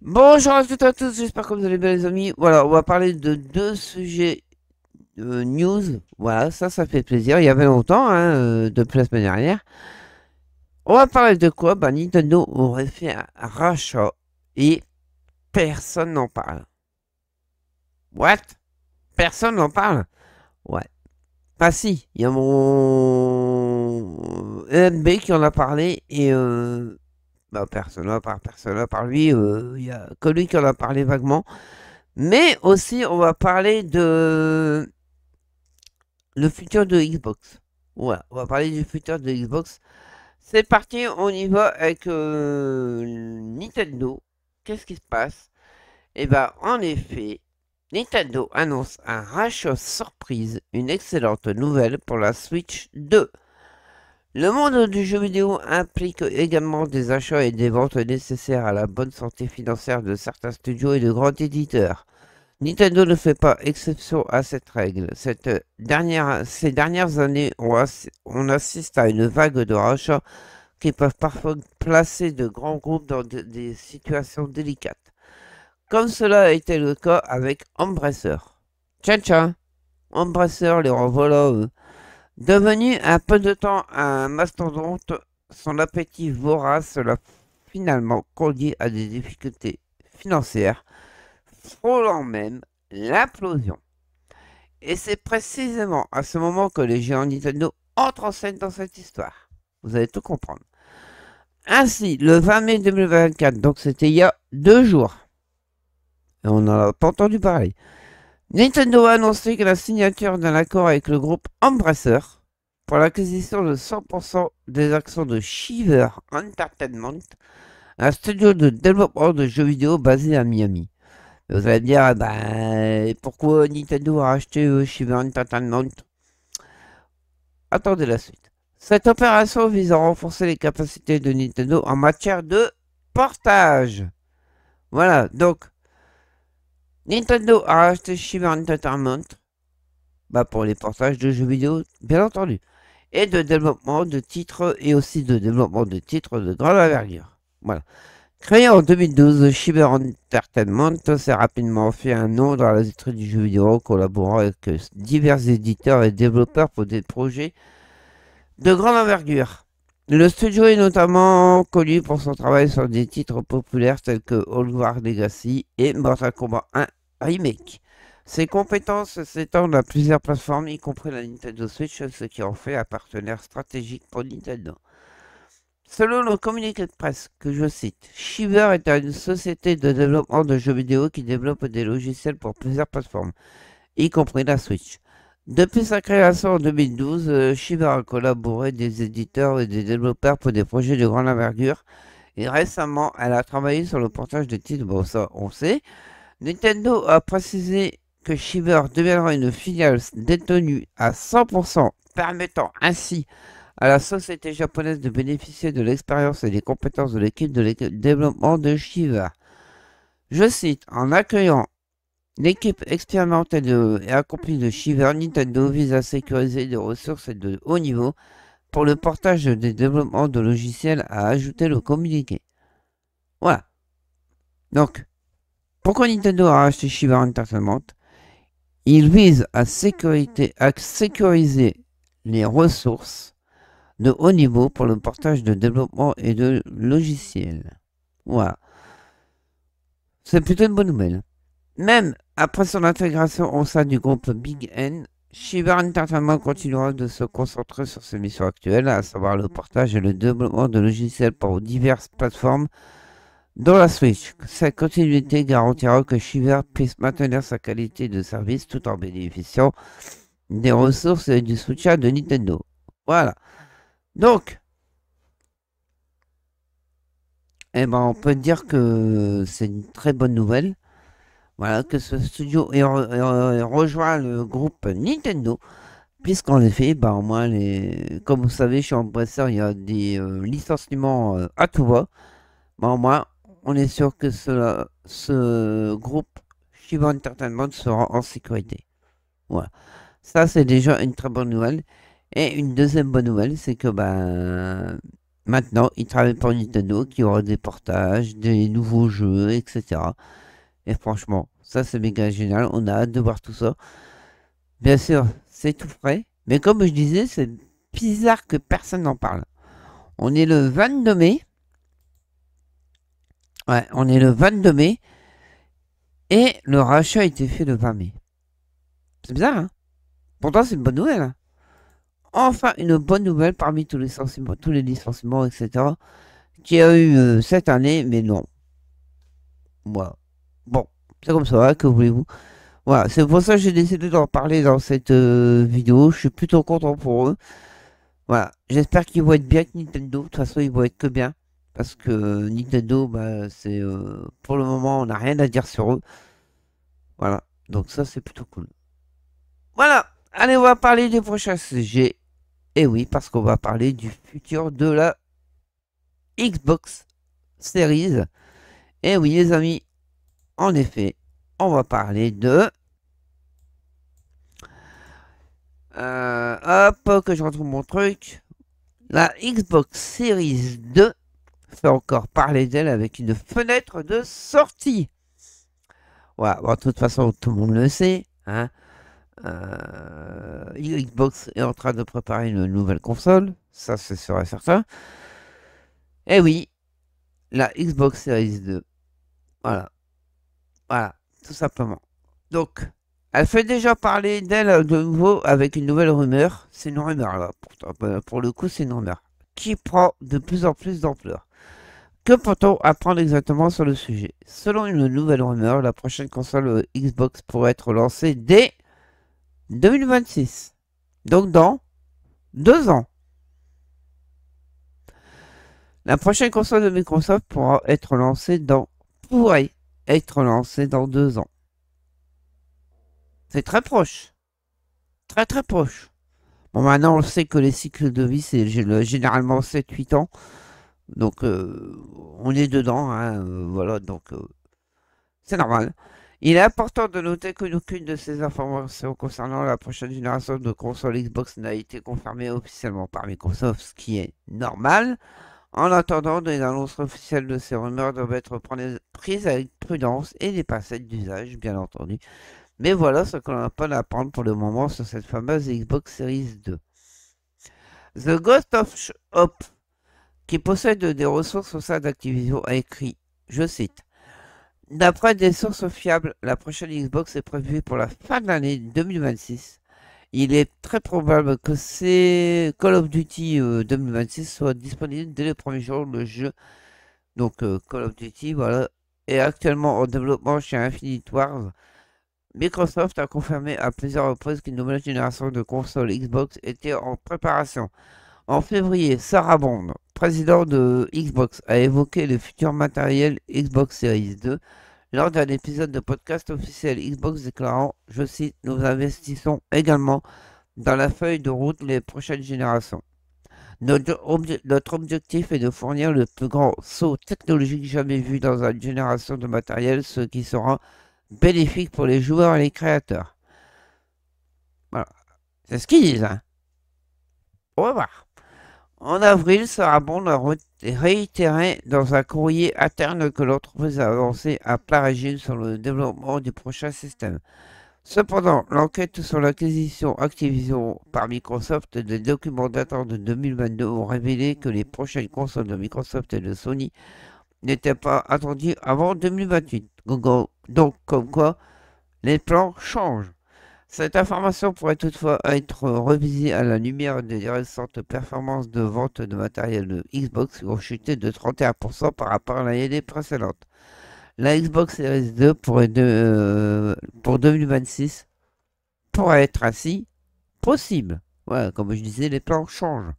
Bonjour à toutes et à tous, j'espère que vous allez bien les amis. Voilà, on va parler de deux sujets de euh, news. Voilà, ça, ça fait plaisir. Il y avait longtemps, hein, de euh, depuis la semaine dernière. On va parler de quoi Bah, Nintendo aurait fait un rachat et personne n'en parle. What Personne n'en parle Ouais. Bah si, il y a mon... EMB euh, qui en a parlé et... Euh bah, Persona par personne par lui, euh, il euh, y a que lui qui en a parlé vaguement. Mais aussi, on va parler de le futur de Xbox. Voilà, on va parler du futur de Xbox. C'est parti, on y va avec euh, Nintendo. Qu'est-ce qui se passe Et eh bien, en effet, Nintendo annonce un rachat surprise, une excellente nouvelle pour la Switch 2. Le monde du jeu vidéo implique également des achats et des ventes nécessaires à la bonne santé financière de certains studios et de grands éditeurs. Nintendo ne fait pas exception à cette règle. ces dernières années, on, assiste à une vague de rachats qui peuvent parfois placer de grands groupes dans des situations délicates. Comme cela a été le cas avec Embracer. Tcha tcha Embracer, les renvoie là-haut. Devenu un peu de temps un mastodonte, son appétit vorace l'a finalement conduit à des difficultés financières, frôlant même l'implosion. Et c'est précisément à ce moment que les géants Nintendo entrent en scène dans cette histoire. Vous allez tout comprendre. Ainsi, le 20 mai 2024, donc c'était il y a deux jours, et on n'en a pas entendu parler, Nintendo a annoncé que la signature d'un accord avec le groupe Embrasseur pour l'acquisition de 100% des actions de Shiver Entertainment, un studio de développement de jeux vidéo basé à Miami. vous allez dire, bah, pourquoi Nintendo a acheté euh, Shiver Entertainment Attendez la suite. Cette opération vise à renforcer les capacités de Nintendo en matière de portage. Voilà, donc Nintendo a acheté Shiver Entertainment bah, pour les portages de jeux vidéo, bien entendu, et de développement de titres et aussi de développement de titres de grande envergure. Voilà. Créé en 2012, Shiver Entertainment s'est rapidement fait un nom dans l'industrie du jeu vidéo en collaborant avec divers éditeurs et développeurs pour des projets de grande envergure. Le studio est notamment connu pour son travail sur des titres populaires tels que All War Legacy et Mortal Kombat 1 Remake. Ses compétences s'étendent à plusieurs plateformes, y compris la Nintendo Switch, ce qui en fait un partenaire stratégique pour Nintendo. Selon le communiqué de presse, que je cite, Shiver est une société de développement de jeux vidéo qui développe des logiciels pour plusieurs plateformes, y compris la Switch. Depuis sa création en 2012, euh, Shiver a collaboré des éditeurs et des développeurs pour des projets de grande envergure, et récemment, elle a travaillé sur le portage de titres, bon ça on sait, Nintendo a précisé que Shiver deviendra une filiale détenue à 100%, permettant ainsi à la société japonaise de bénéficier de l'expérience et des compétences de l'équipe de développement de Shiver. Je cite, en accueillant l'équipe expérimentée et accomplie de Shiver, Nintendo vise à sécuriser des ressources de haut niveau pour le portage des développements de logiciels, à ajouter le communiqué. Voilà. Donc, pourquoi Nintendo a acheté Shiba Entertainment Il vise à, sécuriser les ressources de haut niveau pour le portage de développement et de logiciels. Voilà. C'est plutôt une bonne nouvelle. Même après son intégration au sein du groupe Big N, Shiba Entertainment continuera de se concentrer sur ses missions actuelles, à savoir le portage et le développement de logiciels pour diverses plateformes dans la Switch, cette continuité garantira que Shiver puisse maintenir sa qualité de service tout en bénéficiant des ressources et du soutien de Nintendo. Voilà. Donc, eh ben, on peut dire que c'est une très bonne nouvelle. Voilà, que ce studio ait rejoint le groupe Nintendo. Puisqu'en effet, bah, au moins, les... comme vous savez, chez Embracer, il y a des euh, licenciements euh, à tout va. Mais ben, au moins, on est sûr que ce, groupe Shiva Entertainment sera en sécurité. Voilà. Ça, c'est déjà une très bonne nouvelle. Et une deuxième bonne nouvelle, c'est que ben, maintenant, ils travaillent pour Nintendo, qui aura des portages, des nouveaux jeux, etc. Et franchement, ça, c'est méga génial. On a hâte de voir tout ça. Bien sûr, c'est tout frais. Mais comme je disais, c'est bizarre que personne n'en parle. On est le 22 mai. Ouais, on est le 22 mai. Et le rachat a été fait le 20 mai. C'est bizarre, hein Pourtant, c'est une bonne nouvelle. Hein. enfin, une bonne nouvelle parmi tous les, tous les licenciements, etc. Qu'il y a eu euh, cette année, mais non. Voilà. Bon, c'est comme ça, hein, que voulez-vous Voilà, c'est pour ça que j'ai décidé d'en parler dans cette euh, vidéo. Je suis plutôt content pour eux. Voilà, j'espère qu'ils vont être bien que Nintendo. De toute façon, ils vont être que bien parce que Nintendo, bah, c'est euh, pour le moment, on n'a rien à dire sur eux. Voilà, donc ça c'est plutôt cool. Voilà, allez, on va parler des prochains sujet Et eh oui, parce qu'on va parler du futur de la Xbox Series. Et eh oui, les amis, en effet, on va parler de. Euh, hop, que je retrouve mon truc. La Xbox Series 2 fait encore parler d'elle avec une fenêtre de sortie. Voilà. bon, de toute façon, tout le monde le sait. Hein. Euh, Xbox est en train de préparer une nouvelle console, ça ce serait certain. Et eh oui, la Xbox Series 2. Voilà. Voilà, tout simplement. Donc, elle fait déjà parler d'elle de nouveau avec une nouvelle rumeur. C'est une rumeur là, pour, pour le coup, c'est une rumeur qui prend de plus en plus d'ampleur. Que peut-on apprendre exactement sur le sujet Selon une nouvelle rumeur, la prochaine console Xbox pourrait être lancée dès 2026. Donc dans deux ans. La prochaine console de Microsoft pourra être lancée dans pourrait être lancée dans deux ans. C'est très proche. Très très proche. Bon maintenant on sait que les cycles de vie c'est généralement 7-8 ans. Donc, euh, on est dedans, hein, euh, voilà, donc euh, c'est normal. Il est important de noter que aucune de ces informations concernant la prochaine génération de consoles Xbox n'a été confirmée officiellement par Microsoft, ce qui est normal. En attendant, des annonces officielles de ces rumeurs doivent être prises avec prudence et des pincettes d'usage, bien entendu. Mais voilà ce qu'on n'a pas d'apprendre pour le moment sur cette fameuse Xbox Series 2. The Ghost of Hope qui possède des ressources au sein d'Activision, a écrit, je cite, D'après des sources fiables, la prochaine Xbox est prévue pour la fin de l'année 2026. Il est très probable que c'est Call of Duty 2026 soit disponible dès le premier jour le jeu. Donc euh, Call of Duty, voilà, est actuellement en développement chez Infinite Wars. Microsoft a confirmé à plusieurs reprises qu'une nouvelle génération de consoles Xbox était en préparation. En février, Sarah Bond, président de Xbox, a évoqué le futur matériel Xbox Series 2 lors d'un épisode de podcast officiel Xbox déclarant, je cite, Nous investissons également dans la feuille de route les prochaines générations. Notre, notre, objectif est de fournir le plus grand saut technologique jamais vu dans une génération de matériel, ce qui sera bénéfique pour les joueurs et les créateurs. Voilà. C'est ce qu'ils disent. Hein. Au revoir. En avril, Sarabon a réitéré dans un courrier interne que l'entreprise a avancé à plein régime sur le développement du prochain système. Cependant, l'enquête sur l'acquisition Activision par Microsoft des documents datant de 2022 ont révélé que les prochaines consoles de Microsoft et de Sony n'étaient pas attendues avant 2028. Donc, comme quoi, les plans changent. Cette information pourrait toutefois être revisée à la lumière des récentes performances de vente de matériel de Xbox qui ont chuté de 31% par rapport à l'année précédente. La Xbox Series 2 euh, pour 2026 pourrait être ainsi possible. comme je disais, les plans changent.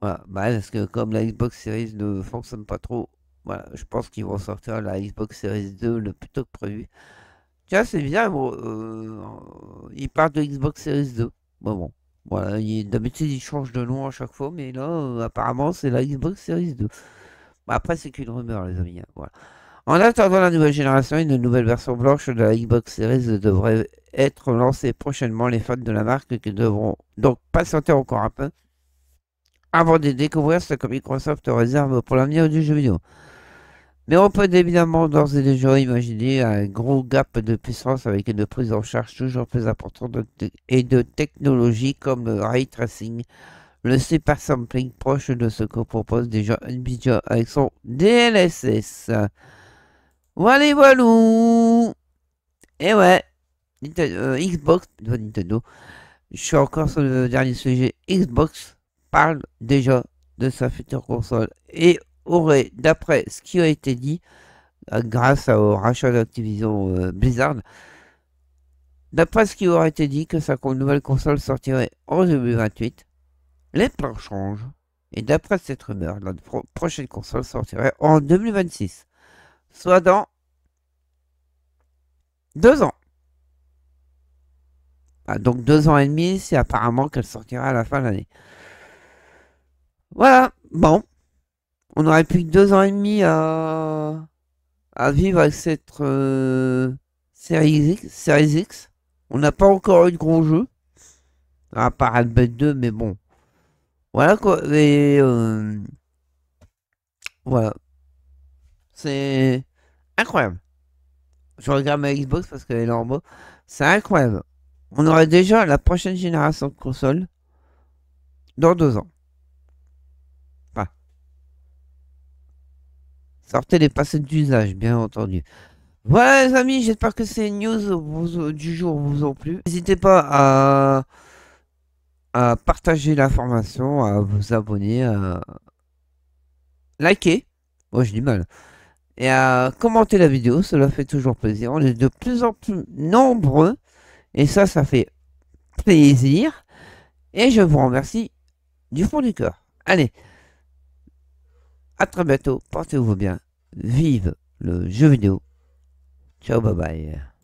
Voilà, bah, parce que comme la Xbox Series ne fonctionne pas trop, je pense qu'ils vont sortir la Xbox Series 2 le plus tôt que prévu. Tiens, c'est bien, bon, euh, il parle de Xbox Series 2. Bon, bon. Voilà, d'habitude, il change de nom à chaque fois, mais là, euh, apparemment, c'est la Xbox Series 2. après, c'est qu'une rumeur, les amis. Hein, voilà. En attendant la nouvelle génération, une nouvelle version blanche de la Xbox Series devrait être lancée prochainement. Les fans de la marque qui devront donc patienter encore un peu avant de découvrir ce que Microsoft réserve pour l'avenir du jeu vidéo. Mais on peut évidemment d'ores et déjà imaginer un gros gap de puissance avec une prise en charge toujours plus importante et de technologies comme le ray tracing, le super sampling proche de ce que propose déjà Nvidia avec son DLSS. Voilà, voilà. Et ouais, Nintendo, euh, Xbox, euh, Nintendo. Je suis encore sur le dernier sujet. Xbox parle déjà de sa future console et aurait, d'après ce qui a été dit, euh, grâce au rachat d'Activision euh, Blizzard, d'après ce qui aurait été dit, que sa nouvelle console sortirait en 2028, les plans changent, et d'après cette rumeur, la prochaine console sortirait en 2026, soit dans deux ans. Bah, donc deux ans et demi, c'est apparemment qu'elle sortira à la fin de l'année. Voilà, bon on aurait plus que deux ans et demi à, à vivre avec cette euh, série, X, série X. On n'a pas encore eu de gros jeu. À part Albert 2, mais bon. Voilà quoi. Et euh, voilà. C'est incroyable. Je regarde ma Xbox parce qu'elle est en bas. C'est incroyable. On aurait déjà la prochaine génération de consoles dans deux ans. Sortez les passettes d'usage, bien entendu. Voilà les amis, j'espère que ces news du jour vous ont plu. N'hésitez pas à, à partager l'information, à vous abonner, à liker. Moi je dis mal. Et à commenter la vidéo, cela fait toujours plaisir. On est de plus en plus nombreux. Et ça, ça fait plaisir. Et je vous remercie du fond du cœur. Allez, à très bientôt, portez-vous bien, vive le jeu vidéo, ciao bye bye.